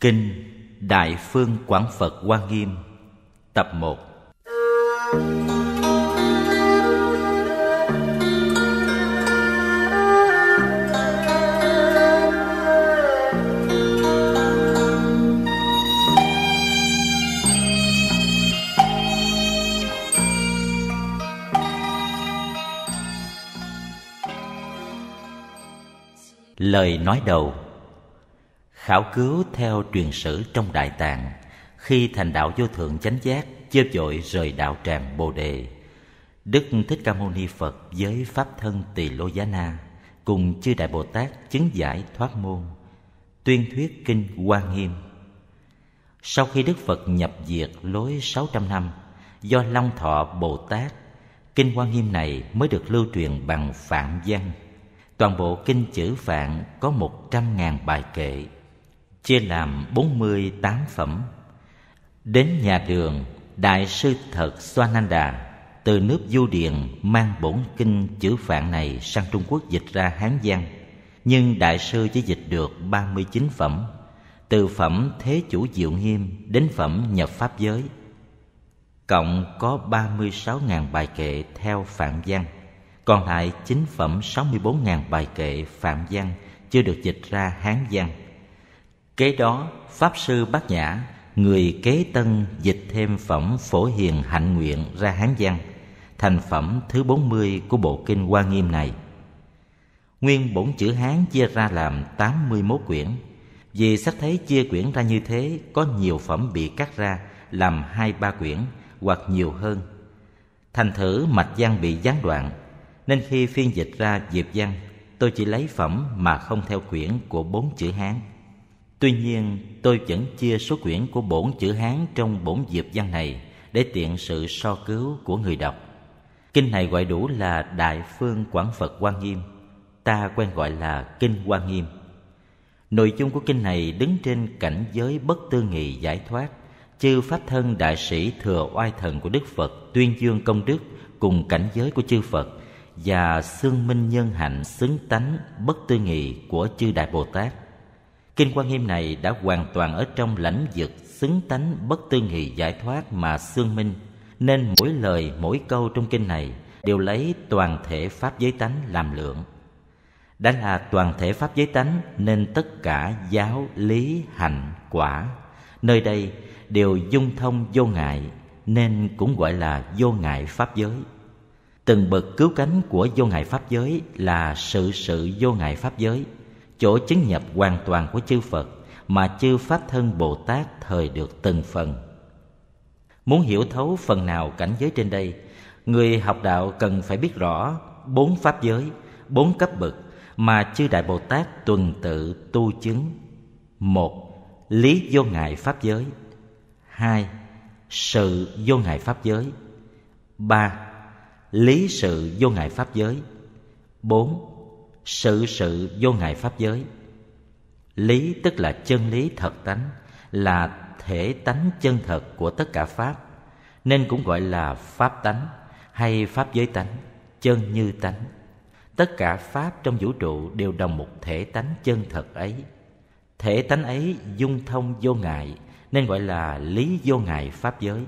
Kinh Đại Phương Quảng Phật Hoa Nghiêm Tập 1 Lời nói đầu khảo cứu theo truyền sử trong đại tạng khi thành đạo vô thượng chánh giác chưa dội rời đạo tràng bồ đề đức thích ca mâu ni phật với pháp thân tỳ lô giá na cùng chư đại bồ tát chứng giải thoát môn tuyên thuyết kinh quan nghiêm sau khi đức phật nhập diệt lối 600 năm do long thọ bồ tát kinh quan nghiêm này mới được lưu truyền bằng phạm văn toàn bộ kinh chữ phạn có một trăm ngàn bài kệ chia làm 48 phẩm. Đến nhà đường, Đại sư Thật Soananda từ nước Du Điền mang bổn kinh chữ phạn này sang Trung Quốc dịch ra Hán Giang. Nhưng Đại sư chỉ dịch được 39 phẩm, từ phẩm Thế Chủ Diệu Nghiêm đến phẩm Nhập Pháp Giới. Cộng có 36.000 bài kệ theo Phạm Văn, còn lại 9 phẩm 64.000 bài kệ Phạm Văn chưa được dịch ra Hán Giang Kế đó, Pháp Sư Bát Nhã, người kế tân dịch thêm phẩm Phổ Hiền Hạnh Nguyện ra Hán văn, thành phẩm thứ 40 của bộ kinh Hoa Nghiêm này. Nguyên bổn chữ Hán chia ra làm 81 quyển. Vì sách thấy chia quyển ra như thế, có nhiều phẩm bị cắt ra làm hai ba quyển hoặc nhiều hơn. Thành thử mạch văn bị gián đoạn, nên khi phiên dịch ra diệp văn, tôi chỉ lấy phẩm mà không theo quyển của bốn chữ Hán. Tuy nhiên, tôi vẫn chia số quyển của bổn chữ Hán trong bổn diệp văn này để tiện sự so cứu của người đọc. Kinh này gọi đủ là Đại Phương Quảng Phật Quan Nghiêm, ta quen gọi là Kinh Quan Nghiêm. Nội dung của kinh này đứng trên cảnh giới bất tư nghị giải thoát, chư Pháp Thân Đại Sĩ Thừa Oai Thần của Đức Phật tuyên dương công đức cùng cảnh giới của chư Phật và xương minh nhân hạnh xứng tánh bất tư nghị của chư Đại Bồ Tát Kinh Quan Nghiêm này đã hoàn toàn ở trong lãnh vực xứng tánh bất tư nghị giải thoát mà xương minh, nên mỗi lời mỗi câu trong kinh này đều lấy toàn thể pháp giới tánh làm lượng. Đã là toàn thể pháp giới tánh nên tất cả giáo, lý, hạnh quả nơi đây đều dung thông vô ngại nên cũng gọi là vô ngại pháp giới. Từng bậc cứu cánh của vô ngại pháp giới là sự sự vô ngại pháp giới – chỗ chứng nhập hoàn toàn của chư Phật mà chư Pháp thân Bồ Tát thời được từng phần. Muốn hiểu thấu phần nào cảnh giới trên đây, người học đạo cần phải biết rõ bốn pháp giới, bốn cấp bậc mà chư Đại Bồ Tát tuần tự tu chứng. Một, lý vô ngại pháp giới. Hai, sự vô ngại pháp giới. Ba, lý sự vô ngại pháp giới. Bốn, sự sự vô ngại pháp giới lý tức là chân lý thật tánh là thể tánh chân thật của tất cả pháp nên cũng gọi là pháp tánh hay pháp giới tánh chân như tánh tất cả pháp trong vũ trụ đều đồng một thể tánh chân thật ấy thể tánh ấy dung thông vô ngại nên gọi là lý vô ngại pháp giới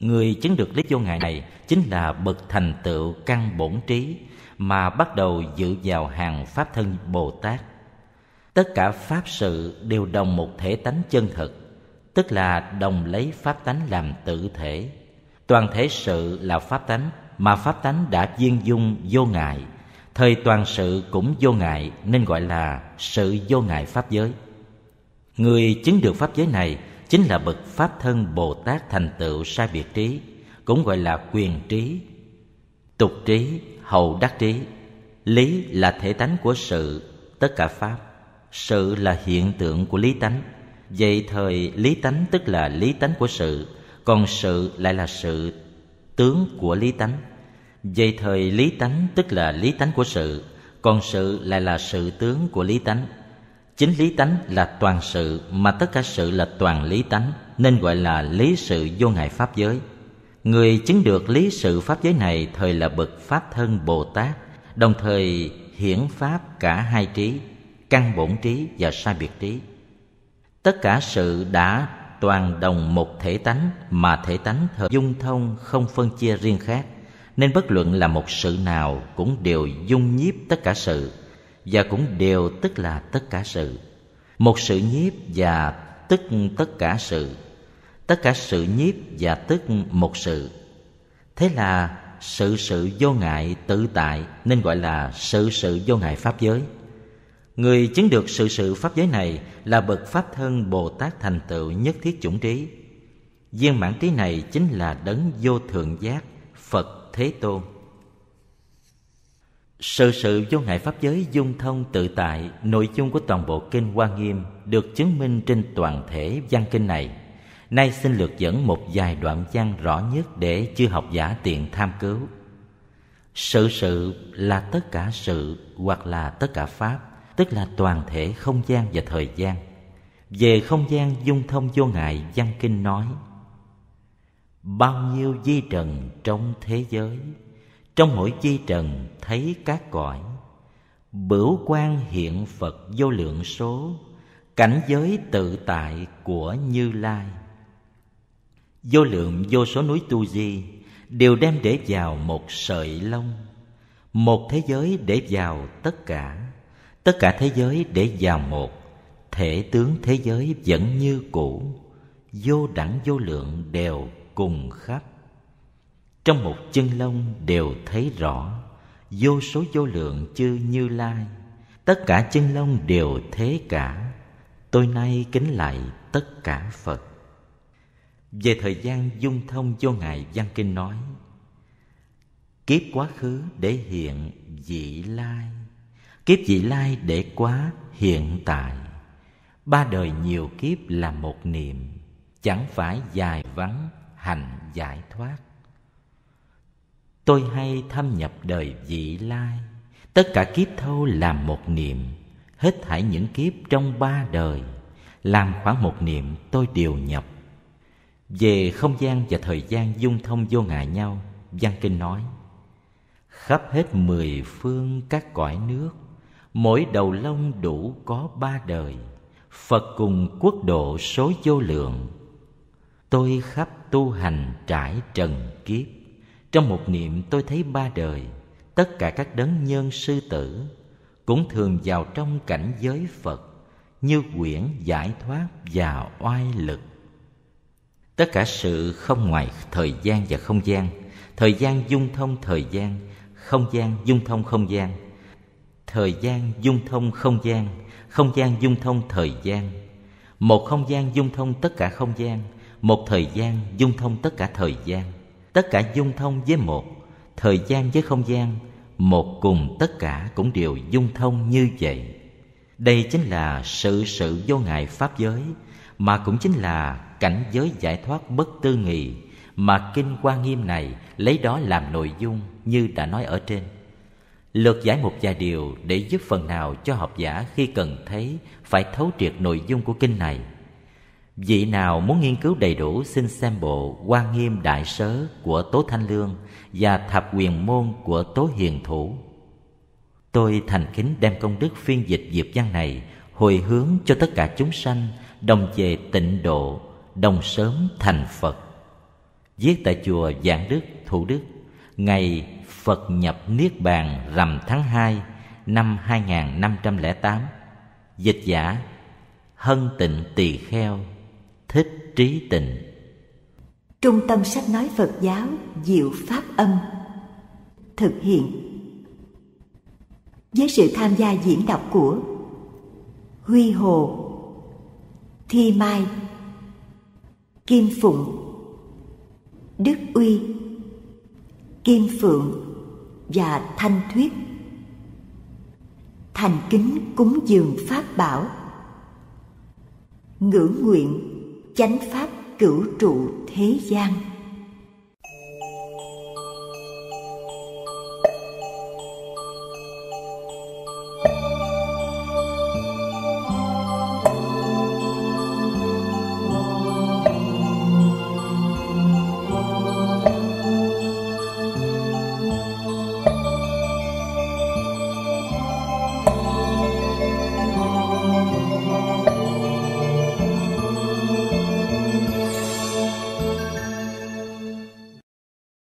người chứng được lý vô ngại này chính là bậc thành tựu căn bổn trí mà bắt đầu dự vào hàng pháp thân bồ tát tất cả pháp sự đều đồng một thể tánh chân thực tức là đồng lấy pháp tánh làm tự thể toàn thể sự là pháp tánh mà pháp tánh đã viên dung vô ngại thời toàn sự cũng vô ngại nên gọi là sự vô ngại pháp giới người chứng được pháp giới này chính là bậc pháp thân bồ tát thành tựu sai biệt trí cũng gọi là quyền trí tục trí hầu đắc trí lý là thể tánh của sự tất cả pháp sự là hiện tượng của lý tánh vậy thời lý tánh tức là lý tánh của sự còn sự lại là sự tướng của lý tánh vậy thời lý tánh tức là lý tánh của sự còn sự lại là sự tướng của lý tánh chính lý tánh là toàn sự mà tất cả sự là toàn lý tánh nên gọi là lý sự vô ngại pháp giới Người chứng được lý sự pháp giới này thời là bậc Pháp thân Bồ Tát, đồng thời hiển pháp cả hai trí, căn bổn trí và sai biệt trí. Tất cả sự đã toàn đồng một thể tánh mà thể tánh thờ dung thông không phân chia riêng khác, nên bất luận là một sự nào cũng đều dung nhiếp tất cả sự và cũng đều tức là tất cả sự. Một sự nhiếp và tức tất cả sự tất cả sự nhiếp và tức một sự thế là sự sự vô ngại tự tại nên gọi là sự sự vô ngại pháp giới người chứng được sự sự pháp giới này là bậc pháp thân bồ tát thành tựu nhất thiết chủng trí viên mãn trí này chính là đấng vô thượng giác phật thế tôn sự sự vô ngại pháp giới dung thông tự tại nội dung của toàn bộ kinh hoa nghiêm được chứng minh trên toàn thể văn kinh này Nay xin lược dẫn một vài đoạn văn rõ nhất để chư học giả tiện tham cứu. Sự sự là tất cả sự hoặc là tất cả pháp, tức là toàn thể không gian và thời gian. Về không gian dung thông vô ngại văn kinh nói Bao nhiêu di trần trong thế giới Trong mỗi di trần thấy các cõi Bửu quan hiện Phật vô lượng số Cảnh giới tự tại của Như Lai vô lượng vô số núi tu di đều đem để vào một sợi lông một thế giới để vào tất cả tất cả thế giới để vào một thể tướng thế giới vẫn như cũ vô đẳng vô lượng đều cùng khắp trong một chân lông đều thấy rõ vô số vô lượng chư như lai tất cả chân lông đều thế cả tôi nay kính lại tất cả phật về thời gian dung thông do ngài văn kinh nói kiếp quá khứ để hiện vị lai kiếp vị lai để quá hiện tại ba đời nhiều kiếp là một niệm chẳng phải dài vắng hành giải thoát tôi hay thâm nhập đời vị lai tất cả kiếp thâu làm một niệm hết thảy những kiếp trong ba đời làm khoảng một niệm tôi đều nhập về không gian và thời gian dung thông vô ngại nhau, Văn Kinh nói Khắp hết mười phương các cõi nước, Mỗi đầu lông đủ có ba đời, Phật cùng quốc độ số vô lượng. Tôi khắp tu hành trải trần kiếp, Trong một niệm tôi thấy ba đời, Tất cả các đấng nhân sư tử, Cũng thường vào trong cảnh giới Phật, Như quyển giải thoát và oai lực tất cả sự không ngoài thời gian và không gian thời gian dung thông thời gian không gian dung thông không gian thời gian dung thông không gian không gian dung thông thời gian một không gian dung thông tất cả không gian một thời gian dung thông tất cả thời gian tất cả dung thông với một thời gian với không gian một cùng tất cả cũng đều dung thông như vậy đây chính là sự sự vô ngại pháp giới mà cũng chính là cảnh giới giải thoát bất tư nghị mà kinh quan nghiêm này lấy đó làm nội dung như đã nói ở trên lược giải một vài điều để giúp phần nào cho học giả khi cần thấy phải thấu triệt nội dung của kinh này vị nào muốn nghiên cứu đầy đủ xin xem bộ quan nghiêm đại sớ của tố thanh lương và thập quyền môn của tố hiền thủ tôi thành kính đem công đức phiên dịch diệp văn này hồi hướng cho tất cả chúng sanh đồng về tịnh độ đồng sớm thành Phật. Viết tại chùa Giảng Đức, Thủ Đức, ngày Phật nhập Niết Bàn rằm tháng 2 năm 2508. Dịch giả Hân Tịnh Tỳ Kheo, Thích Trí Tịnh. Trung tâm sách nói Phật giáo Diệu Pháp Âm Thực hiện Với sự tham gia diễn đọc của Huy Hồ Thi Mai Kim Phụng Đức Uy Kim Phượng và Thanh Thuyết Thành kính cúng dường Pháp bảo ngưỡng nguyện chánh Pháp cửu trụ thế gian